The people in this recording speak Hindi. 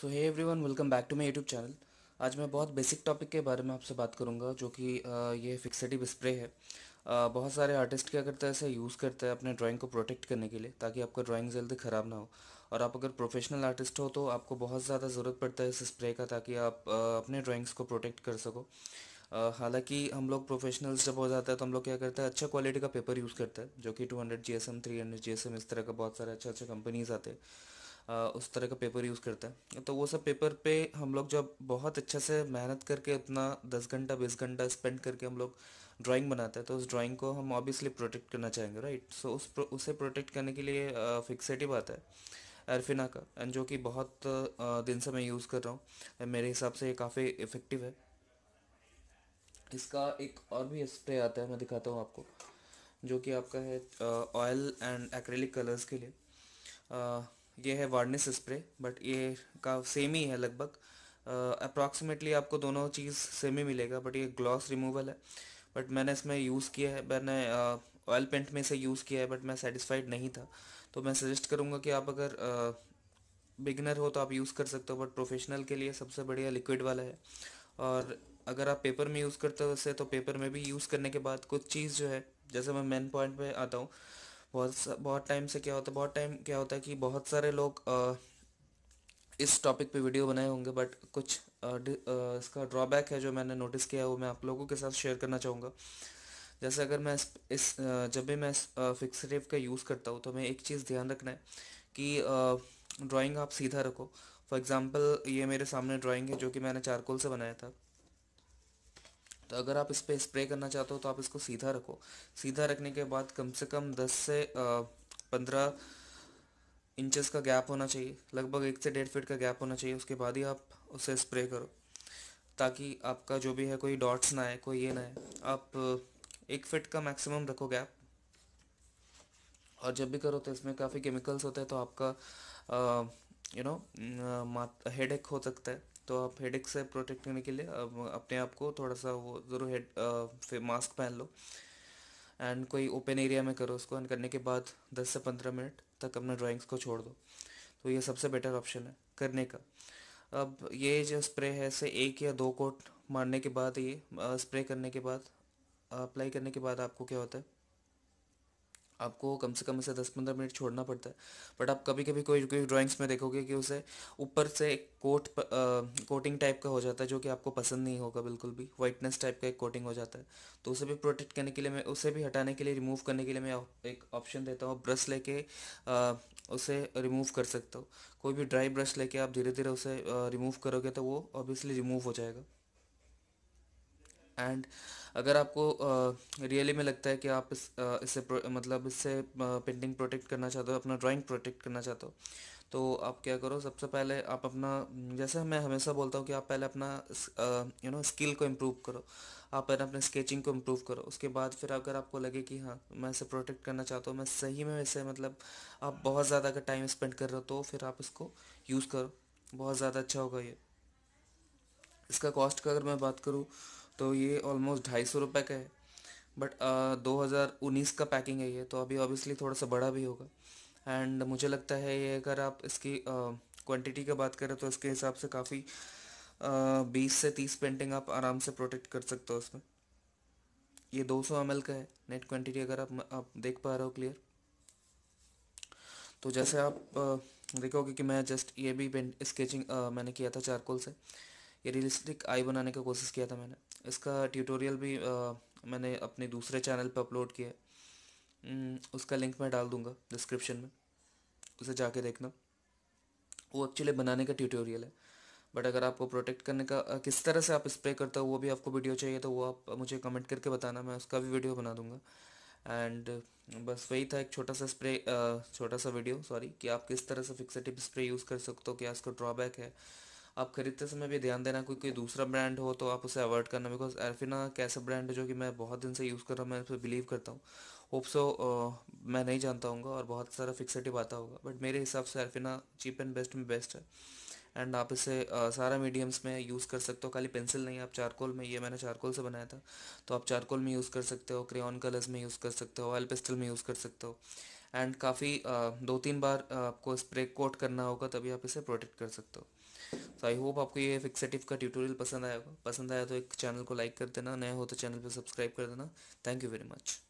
so hi everyone welcome back to my YouTube channel आज मैं बहुत बेसिक टॉपिक के बारे में आपसे बात करूंगा जो कि ये फिक्सेटिव स्प्रे है बहुत सारे आर्टिस्ट क्या करते हैं ऐसे यूज़ करते हैं अपने ड्राइंग को प्रोटेक्ट करने के लिए ताकि आपका ड्राइंग जल्दी ख़राब ना हो और आप अगर प्रोफेशनल आर्टिस्ट हो तो आपको बहुत ज़्यादा ज़रूरत पड़ता है इस स्प्रे का ताकि आप अपने ड्राइंग्स को प्रोटेक्ट कर सको हालांकि हम लोग प्रोफेशनल्स जब हो जाता है तो हम लोग क्या करते हैं अच्छा क्वालिटी का पेपर यूज़ करते हैं जो कि two hundred G S M three hundred G S M इस तरह का बहुत सारे अच्छे अच्छे कंपनीज आते हैं उस तरह का पेपर यूज़ करता है तो वो सब पेपर पे हम लोग जब बहुत अच्छे से मेहनत करके अपना दस घंटा बीस घंटा स्पेंड करके हम लोग ड्राइंग बनाते हैं तो उस ड्राइंग को हम ऑब्वियसली प्रोटेक्ट करना चाहेंगे राइट सो उस उसे प्रोटेक्ट करने के लिए फिक्सेटिव आता है एरफिना का एंड जो कि बहुत दिन से मैं यूज़ कर रहा हूँ मेरे हिसाब से ये काफ़ी इफ़ेक्टिव है इसका एक और भी स्प्रे आता है मैं दिखाता हूँ आपको जो कि आपका है ऑयल एंड एक्रेलिक कलर्स के लिए ये है वार्निस स्प्रे बट ये का सेम ही है लगभग अप्रॉक्सीमेटली uh, आपको दोनों चीज़ सेम ही मिलेगा बट ये ग्लॉस रिमूवल है बट मैंने इसमें यूज़ किया है मैंने ऑयल uh, पेंट में इसे यूज़ किया है बट मैं सेटिस्फाइड नहीं था तो मैं सजेस्ट करूँगा कि आप अगर बिगनर uh, हो तो आप यूज़ कर सकते हो बट प्रोफेशनल के लिए सबसे बढ़िया लिक्विड वाला है और अगर आप पेपर में यूज़ करते हो तो पेपर में भी यूज़ करने के बाद कुछ चीज़ जो है जैसे मैं मेन पॉइंट पे आता हूँ बहुत बहुत टाइम से क्या होता है बहुत टाइम क्या होता है कि बहुत सारे लोग आ, इस टॉपिक पे वीडियो बनाए होंगे बट कुछ आ, आ, इसका ड्रॉबैक है जो मैंने नोटिस किया है वो मैं आप लोगों के साथ शेयर करना चाहूँगा जैसे अगर मैं इस, इस जब भी मैं फिक्सरेव का यूज़ करता हूँ तो मैं एक चीज़ ध्यान रखना है कि ड्राइंग आप सीधा रखो फॉर एग्ज़ाम्पल ये मेरे सामने ड्राइंग है जो कि मैंने चारकोल से बनाया था तो अगर आप इस पर स्प्रे करना चाहते हो तो आप इसको सीधा रखो सीधा रखने के बाद कम से कम दस से पंद्रह इंचेस का गैप होना चाहिए लगभग एक से डेढ़ फीट का गैप होना चाहिए उसके बाद ही आप उसे स्प्रे करो ताकि आपका जो भी है कोई डॉट्स ना आए कोई ये ना आए आप एक फिट का मैक्सिमम रखो गैप और जब भी करो तो इसमें काफ़ी केमिकल्स होते हैं तो आपका आ, यू नो हेड हो सकता है तो आप हेड से प्रोटेक्ट करने के लिए अपने आप को थोड़ा सा वो ज़रूर हेड फिर मास्क पहन लो एंड कोई ओपन एरिया में करो उसको एंड करने के बाद 10 से 15 मिनट तक अपने ड्राइंग्स को छोड़ दो तो ये सबसे बेटर ऑप्शन है करने का अब ये जो स्प्रे है से एक या दो कोट मारने के बाद ये स्प्रे करने के बाद अप्लाई करने के बाद आपको क्या होता है आपको कम से कम इसे दस पंद्रह मिनट छोड़ना पड़ता है बट आप कभी कभी कोई कोई ड्राइंग्स में देखोगे कि उसे ऊपर से एक कोट प, आ, कोटिंग टाइप का हो जाता है जो कि आपको पसंद नहीं होगा बिल्कुल भी वाइटनेस टाइप का एक कोटिंग हो जाता है तो उसे भी प्रोटेक्ट करने के लिए मैं उसे भी हटाने के लिए रिमूव करने के लिए मैं एक ऑप्शन देता हूँ ब्रश लेके आ, उसे रिमूव कर सकते हो कोई भी ड्राई ब्रश लेके आप धीरे धीरे उसे रिमूव करोगे तो वो ऑब्वियसली रिमूव हो जाएगा एंड अगर आपको रियली में लगता है कि आप इस इससे मतलब इससे पेंटिंग प्रोटेक्ट करना चाहते हो अपना ड्राइंग प्रोटेक्ट करना चाहते हो तो आप क्या करो सबसे पहले आप अपना जैसे मैं हमेशा बोलता हूँ कि आप पहले अपना यू नो स्किल को इम्प्रूव करो आप पहले अपने स्केचिंग को इम्प्रूव करो उसके बाद फिर अगर आपको लगे कि हाँ मैं इसे प्रोटेक्ट करना चाहता हूँ मैं सही में इसे मतलब आप बहुत ज़्यादा अगर टाइम स्पेंड कर रहे हो तो फिर आप इसको यूज़ करो बहुत ज़्यादा अच्छा होगा ये इसका कॉस्ट का अगर मैं बात करूँ तो ये ऑलमोस्ट ढाई सौ रुपये का है बट uh, दो हज़ार उन्नीस का पैकिंग है ये तो अभी ऑब्वियसली थोड़ा सा बड़ा भी होगा एंड मुझे लगता है ये अगर आप इसकी क्वांटिटी uh, की बात करें तो इसके हिसाब से काफ़ी uh, बीस से तीस पेंटिंग आप आराम से प्रोटेक्ट कर सकते हो उसमें ये दो सौ एम का है नेट क्वांटिटी अगर आप आप देख पा रहे हो क्लियर तो जैसे आप देखोगे कि मैं जस्ट ये भी पेंट स्केचिंग मैंने किया था चारकोल से ये रियलिस्टिक आई बनाने का कोशिश किया था मैंने इसका ट्यूटोरियल भी आ, मैंने अपने दूसरे चैनल पर अपलोड किया है हम्म, उसका लिंक मैं डाल दूँगा डिस्क्रिप्शन में उसे जाके देखना वो एक्चुअली बनाने का ट्यूटोरियल है बट अगर आपको प्रोटेक्ट करने का किस तरह से आप स्प्रे करते हो वो भी आपको वीडियो चाहिए तो वो आप मुझे कमेंट करके बताना मैं उसका भी वीडियो बना दूँगा एंड बस वही था एक छोटा सा स्प्रे छोटा सा वीडियो सॉरी कि आप किस तरह से फिक्सेटिव स्प्रे यूज़ कर सकते हो क्या इसका ड्रॉबैक है आप खरीदते समय भी ध्यान देना कोई कोई दूसरा ब्रांड हो तो आप उसे अवॉइड करना बिकॉज एल्फिना एक ऐसा ब्रांड है जो कि मैं बहुत दिन से यूज़ कर रहा हूँ मैं उस पर बिलीव करता हूँ होप सो मैं नहीं जानता हूँ और बहुत सारा फिक्सटिव आता होगा बट मेरे हिसाब से एल्फिना चीप एंड बेस्ट में बेस्ट है एंड आप इसे आ, सारा मीडियम्स में यूज़ कर सकते हो खाली पेंसिल नहीं आप चारकोल में ये मैंने चारकोल से बनाया था तो आप चारकोल में यूज़ कर सकते हो क्रेन कलर्स में यूज़ कर सकते हो ऑयल पिस्टल में यूज़ कर सकते हो एंड काफ़ी दो तीन बार आपको स्प्रे कोट करना होगा तभी आप इसे प्रोटेक्ट कर सकते हो तो आई होप आपको ये फिक्सेटिव का ट्यूटोरियल पसंद आया होगा पसंद आया तो एक चैनल को लाइक कर देना नया हो तो चैनल पर सब्सक्राइब कर देना थैंक यू वेरी मच